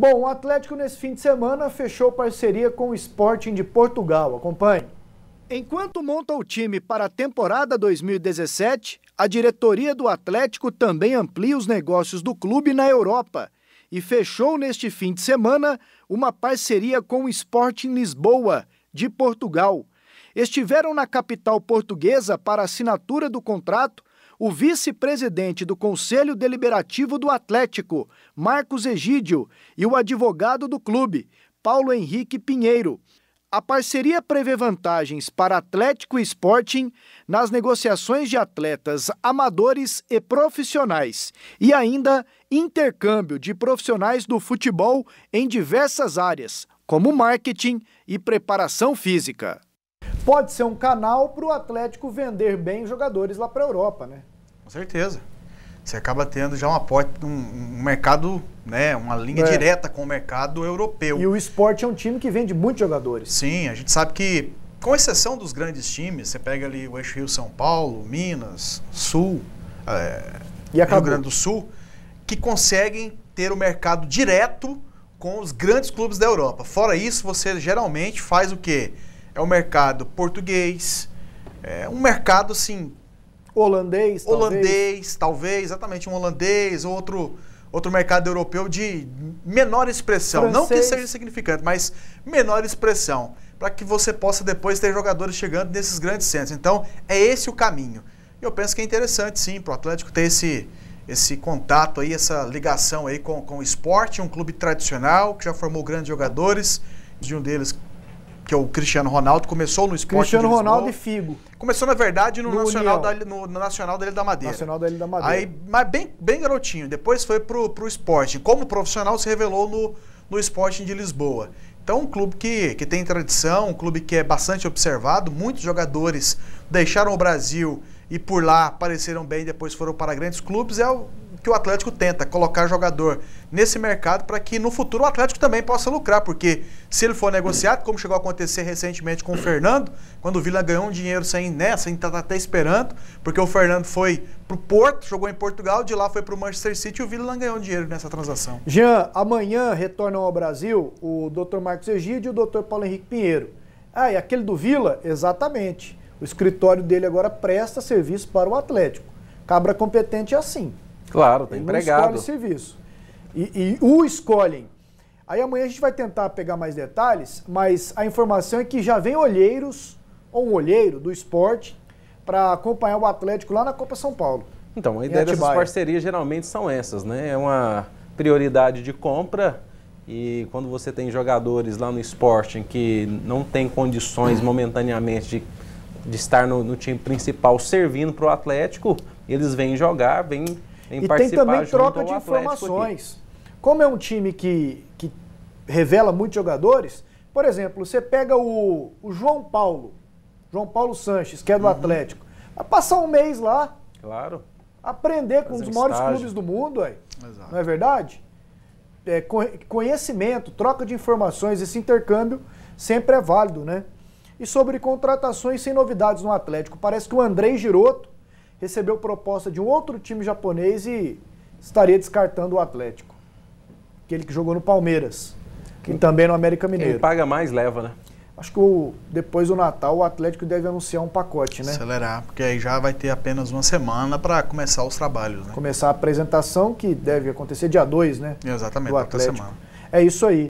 Bom, o Atlético nesse fim de semana fechou parceria com o Sporting de Portugal. Acompanhe. Enquanto monta o time para a temporada 2017, a diretoria do Atlético também amplia os negócios do clube na Europa e fechou neste fim de semana uma parceria com o Sporting Lisboa, de Portugal. Estiveram na capital portuguesa para assinatura do contrato o vice-presidente do Conselho Deliberativo do Atlético, Marcos Egídio, e o advogado do clube, Paulo Henrique Pinheiro. A parceria prevê vantagens para Atlético e Sporting nas negociações de atletas amadores e profissionais e ainda intercâmbio de profissionais do futebol em diversas áreas, como marketing e preparação física pode ser um canal para o Atlético vender bem jogadores lá para a Europa, né? Com certeza. Você acaba tendo já uma porta, um, um mercado, né, uma linha é. direta com o mercado europeu. E o esporte é um time que vende muitos jogadores. Sim, a gente sabe que, com exceção dos grandes times, você pega ali o Eixo Rio-São Paulo, Minas, Sul, é, e Rio Grande do Sul, que conseguem ter o mercado direto com os grandes clubes da Europa. Fora isso, você geralmente faz o quê? é um mercado português, é um mercado assim. Holandês, Holandês, talvez, talvez exatamente, um holandês, outro outro mercado europeu de menor expressão. Francês. Não que seja significante, mas menor expressão. Para que você possa depois ter jogadores chegando nesses grandes centros. Então, é esse o caminho. Eu penso que é interessante, sim, para o Atlético ter esse, esse contato aí, essa ligação aí com, com o esporte, um clube tradicional que já formou grandes jogadores, de um deles que é o Cristiano Ronaldo começou no esporte Cristiano Ronaldo e Figo. Começou, na verdade, no, no Nacional, da, no, no, Nacional da Ilha da Madeira. Nacional da Ilha da Madeira. Aí, mas bem, bem garotinho. Depois foi pro, pro esporte. Como profissional, se revelou no, no esporte de Lisboa. Então, um clube que, que tem tradição, um clube que é bastante observado. Muitos jogadores deixaram o Brasil e por lá apareceram bem, depois foram para grandes clubes. É o que o Atlético tenta, colocar jogador nesse mercado para que no futuro o Atlético também possa lucrar, porque se ele for negociado, como chegou a acontecer recentemente com o Fernando, quando o Vila ganhou um dinheiro sem né, sem estar tá, tá até esperando, porque o Fernando foi para o Porto, jogou em Portugal, de lá foi para o Manchester City e o Vila não ganhou dinheiro nessa transação. Jean, amanhã retornam ao Brasil o Dr. Marcos Egídio e o Dr. Paulo Henrique Pinheiro. Ah, e aquele do Vila? Exatamente. O escritório dele agora presta serviço para o Atlético. Cabra competente é assim. Claro, tem tá empregado. Não escolhe serviço. E, e o escolhem. Aí amanhã a gente vai tentar pegar mais detalhes, mas a informação é que já vem olheiros, ou um olheiro do esporte, para acompanhar o Atlético lá na Copa São Paulo. Então, a ideia dessas parcerias geralmente são essas, né? É uma prioridade de compra e quando você tem jogadores lá no esporte que não tem condições momentaneamente de, de estar no, no time principal servindo para o Atlético, eles vêm jogar, vêm em e tem também troca de informações. Aqui. Como é um time que, que revela muitos jogadores, por exemplo, você pega o, o João Paulo, João Paulo Sanches, que é do uhum. Atlético, vai passar um mês lá. Claro. Aprender com os um dos maiores estágio. clubes do mundo, aí. Exato. não é verdade? É, conhecimento, troca de informações, esse intercâmbio sempre é válido, né? E sobre contratações sem novidades no Atlético. Parece que o André Giroto recebeu proposta de um outro time japonês e estaria descartando o Atlético. Aquele que jogou no Palmeiras. Quem, e também no América Mineiro. Quem paga mais leva, né? Acho que o, depois do Natal o Atlético deve anunciar um pacote, né? Acelerar, porque aí já vai ter apenas uma semana para começar os trabalhos, né? Começar a apresentação que deve acontecer dia 2, né? Exatamente, do Atlético. semana. É isso aí.